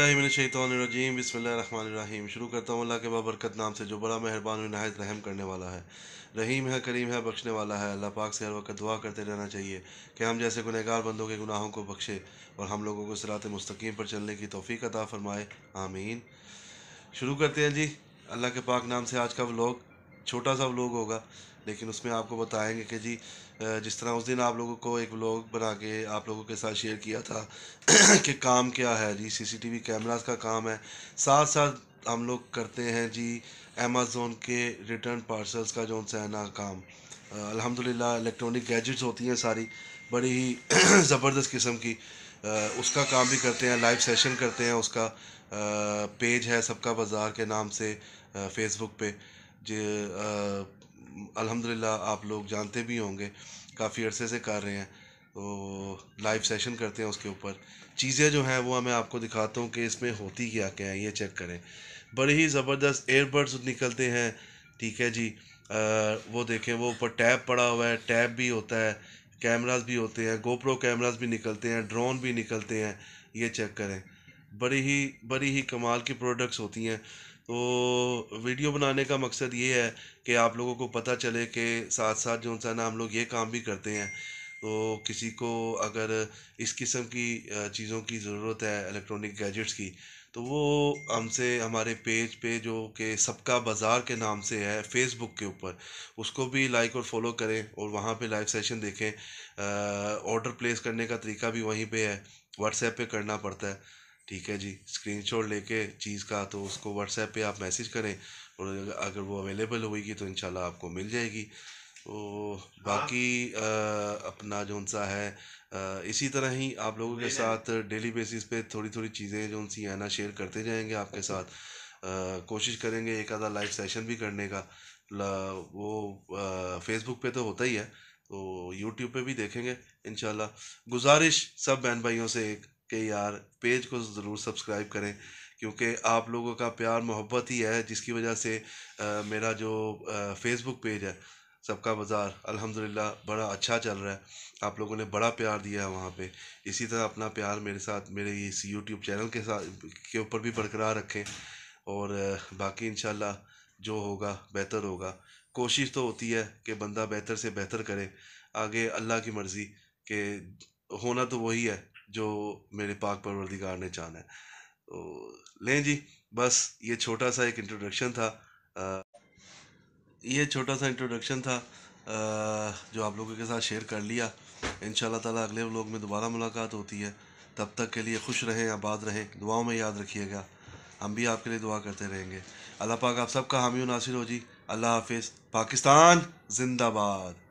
अज़बिल्लिमिनशैतरजीम बसमीम शुरू करता हूँ अल्लाह के बाबरकत नाम से जो बड़ा मेहरबान और नहायत रहम करने वाला है रहीम है करीम है बख्शने वाला है अल्लाह पाक से हर वक्त दुआ करते रहना चाहिए कि हम जैसे गुनहगार बंदों के गुनाहों को बख्शे और हम लोगों को सरात मुस्तकीम पर चलने की तोफ़ी अता फ़रमाए आमीन शुरू करते हैं जी अल्लाह के पाक नाम से आज का व्लॉग छोटा सा व्लॉग होगा लेकिन उसमें आपको बताएंगे कि जी जिस तरह उस दिन आप लोगों को एक व्लॉग बना के आप लोगों के साथ शेयर किया था कि काम क्या है जी सीसीटीवी कैमरास का काम है साथ साथ हम लोग करते हैं जी अमेज़ोन के रिटर्न पार्सल्स का जो सा है ना काम अल्हम्दुलिल्लाह इलेक्ट्रॉनिक गैजेट्स होती हैं सारी बड़ी ही ज़बरदस्त किस्म की उसका काम भी करते हैं लाइव सेशन करते हैं उसका पेज है सबका बाज़ार के नाम से फेसबुक पे जे अल्हम्दुलिल्लाह आप लोग जानते भी होंगे काफ़ी अरसे से कर रहे हैं तो लाइव सेशन करते हैं उसके ऊपर चीज़ें जो हैं वो मैं आपको दिखाता हूँ कि इसमें होती क्या क्या है ये चेक करें बड़े ही ज़बरदस्त एयरबड्स निकलते हैं ठीक है जी आ, वो देखें वो ऊपर टैब पड़ा हुआ है टैब भी होता है कैमरास भी होते हैं गोप्रो कैमरास भी निकलते हैं ड्रोन भी निकलते हैं ये चेक करें बड़ी ही बड़ी ही कमाल की प्रोडक्ट्स होती हैं तो वीडियो बनाने का मकसद ये है कि आप लोगों को पता चले कि साथ साथ जो सा ना हम लोग ये काम भी करते हैं तो किसी को अगर इस किस्म की चीज़ों की ज़रूरत है इलेक्ट्रॉनिक गैजेट्स की तो वो हमसे हमारे पेज पे जो कि सबका बाज़ार के नाम से है फेसबुक के ऊपर उसको भी लाइक और फॉलो करें और वहाँ पे लाइव सेशन देखें ऑर्डर प्लेस करने का तरीका भी वहीं पे है व्हाट्सएप पे करना पड़ता है ठीक है जी शॉट लेके चीज़ का तो उसको व्हाट्सएप पे आप मैसेज करें और अगर वो अवेलेबल होगी तो इंशाल्लाह आपको मिल जाएगी तो बाकी आ, हाँ। अपना जो सा है आ, इसी तरह ही आप लोगों के साथ डेली बेसिस पे थोड़ी थोड़ी चीज़ें जो सी है ना शेयर करते जाएंगे आपके साथ आ, कोशिश करेंगे एक आधा लाइव सेशन भी करने का वो फेसबुक पे तो होता ही है तो यूट्यूब पे भी देखेंगे इनशाला गुजारिश सब बहन भाइयों से एक कि यार पेज को ज़रूर सब्सक्राइब करें क्योंकि आप लोगों का प्यार मोहब्बत ही है जिसकी वजह से आ, मेरा जो फेसबुक पेज है सबका बाज़ार अल्हम्दुलिल्लाह बड़ा अच्छा चल रहा है आप लोगों ने बड़ा प्यार दिया है वहाँ पे इसी तरह अपना प्यार मेरे साथ मेरे इस यूट्यूब चैनल के साथ के ऊपर भी बरकरार रखें और बाकी इन जो होगा बेहतर होगा कोशिश तो होती है कि बंदा बेहतर से बेहतर करे आगे अल्लाह की मर्ज़ी के होना तो वही है जो मेरे पाक परवरदिगार ने जाना है तो लें जी बस ये छोटा सा एक इंट्रोडक्शन था आ, ये छोटा सा इंट्रोडक्शन था आ, जो आप लोगों के साथ शेयर कर लिया इन ताला अगले व्लॉग में दोबारा मुलाकात होती है तब तक के लिए खुश रहें आबाद रहें दुआओं में याद रखिएगा हम भी आपके लिए दुआ करते रहेंगे अल्लाह पाक आप सबका हामी नासिर हो जी अल्लाह हाफिज़ पाकिस्तान जिंदाबाद